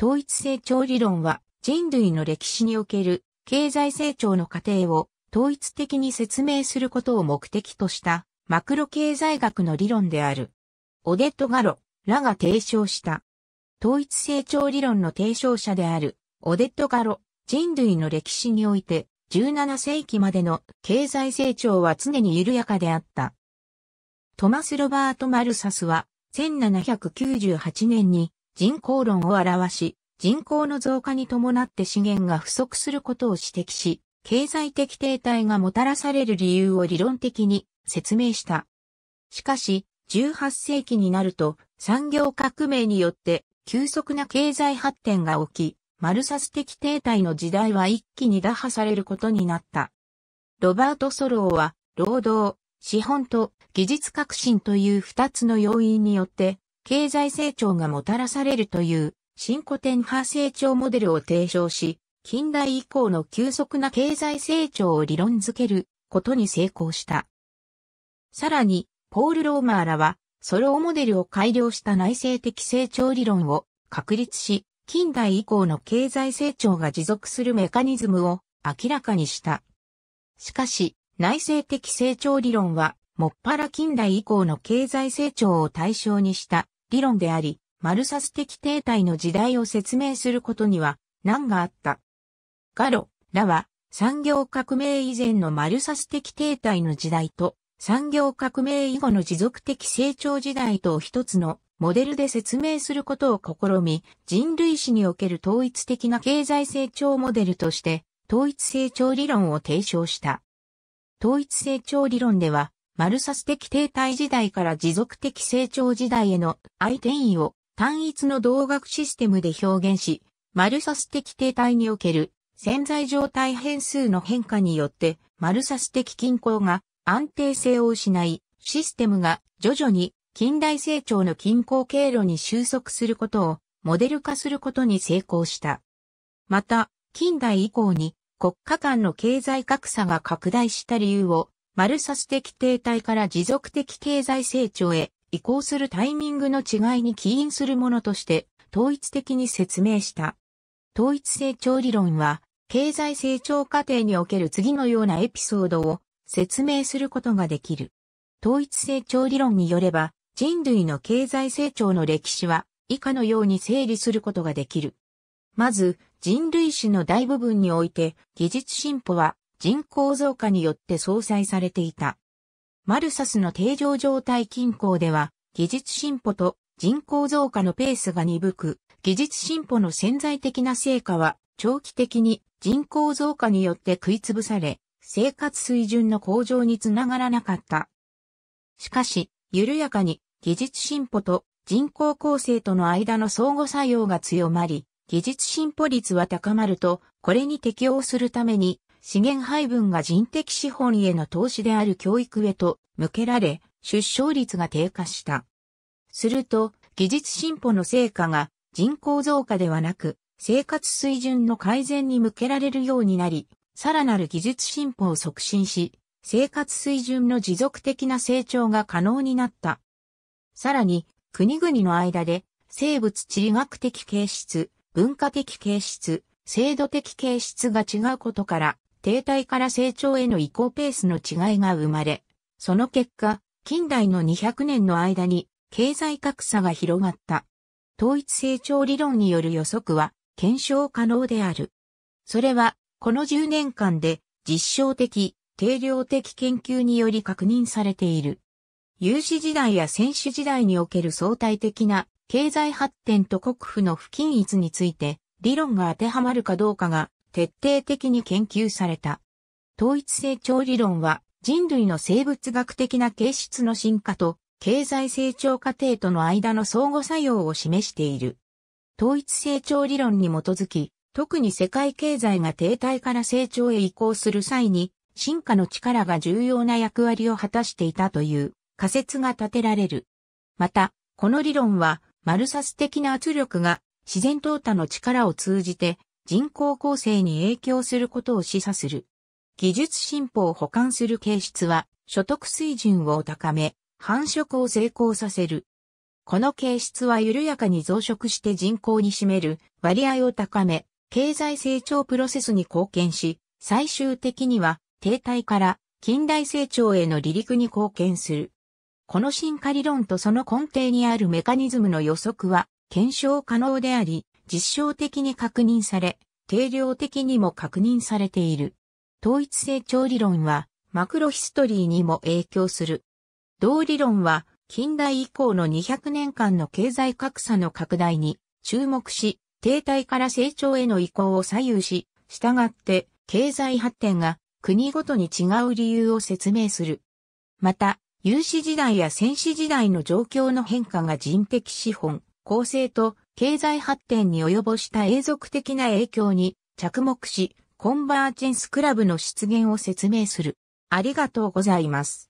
統一成長理論は人類の歴史における経済成長の過程を統一的に説明することを目的としたマクロ経済学の理論である。オデット・ガロらが提唱した。統一成長理論の提唱者であるオデット・ガロ人類の歴史において17世紀までの経済成長は常に緩やかであった。トマス・ロバート・マルサスは1798年に人口論を表し、人口の増加に伴って資源が不足することを指摘し、経済的停滞がもたらされる理由を理論的に説明した。しかし、18世紀になると産業革命によって急速な経済発展が起き、マルサス的停滞の時代は一気に打破されることになった。ロバート・ソローは、労働、資本と技術革新という二つの要因によって、経済成長がもたらされるという新古典派成長モデルを提唱し、近代以降の急速な経済成長を理論づけることに成功した。さらに、ポール・ローマーらは、ソローモデルを改良した内政的成長理論を確立し、近代以降の経済成長が持続するメカニズムを明らかにした。しかし、内政的成長理論は、もっぱら近代以降の経済成長を対象にした理論であり、マルサス的停滞の時代を説明することには難があった。ガロ、らは産業革命以前のマルサス的停滞の時代と産業革命以後の持続的成長時代と一つのモデルで説明することを試み、人類史における統一的な経済成長モデルとして、統一成長理論を提唱した。統一成長理論では、マルサス的停滞時代から持続的成長時代への相転移を単一の動学システムで表現し、マルサス的停滞における潜在状態変数の変化によって、マルサス的均衡が安定性を失い、システムが徐々に近代成長の均衡経路に収束することをモデル化することに成功した。また、近代以降に国家間の経済格差が拡大した理由をマルサス的停滞から持続的経済成長へ移行するタイミングの違いに起因するものとして統一的に説明した。統一成長理論は、経済成長過程における次のようなエピソードを説明することができる。統一成長理論によれば、人類の経済成長の歴史は以下のように整理することができる。まず、人類史の大部分において、技術進歩は人口増加によって相殺されていた。マルサスの定常状態均衡では、技術進歩と人口増加のペースが鈍く、技術進歩の潜在的な成果は、長期的に人口増加によって食いつぶされ、生活水準の向上につながらなかった。しかし、緩やかに技術進歩と人口構成との間の相互作用が強まり、技術進歩率は高まると、これに適応するために資源配分が人的資本への投資である教育へと向けられ、出生率が低下した。すると、技術進歩の成果が人口増加ではなく、生活水準の改善に向けられるようになり、さらなる技術進歩を促進し、生活水準の持続的な成長が可能になった。さらに、国々の間で、生物地理学的形質、文化的形質、制度的形質が違うことから、停滞から成長への移行ペースの違いが生まれ、その結果、近代の200年の間に経済格差が広がった。統一成長理論による予測は検証可能である。それは、この10年間で実証的、定量的研究により確認されている。有史時代や選手時代における相対的な経済発展と国府の不均一について理論が当てはまるかどうかが徹底的に研究された。統一成長理論は人類の生物学的な形質の進化と経済成長過程との間の相互作用を示している。統一成長理論に基づき、特に世界経済が停滞から成長へ移行する際に、進化の力が重要な役割を果たしていたという仮説が立てられる。また、この理論は、マルサス的な圧力が自然淘汰の力を通じて人口構成に影響することを示唆する。技術進歩を補完する形質は、所得水準を高め、繁殖を成功させる。この形質は緩やかに増殖して人口に占める割合を高め、経済成長プロセスに貢献し、最終的には停滞から近代成長への離陸に貢献する。この進化理論とその根底にあるメカニズムの予測は検証可能であり、実証的に確認され、定量的にも確認されている。統一成長理論は、マクロヒストリーにも影響する。同理論は、近代以降の200年間の経済格差の拡大に注目し、停滞から成長への移行を左右し、従って経済発展が国ごとに違う理由を説明する。また、有史時代や戦史時代の状況の変化が人的資本、構成と経済発展に及ぼした永続的な影響に着目し、コンバーチェンスクラブの出現を説明する。ありがとうございます。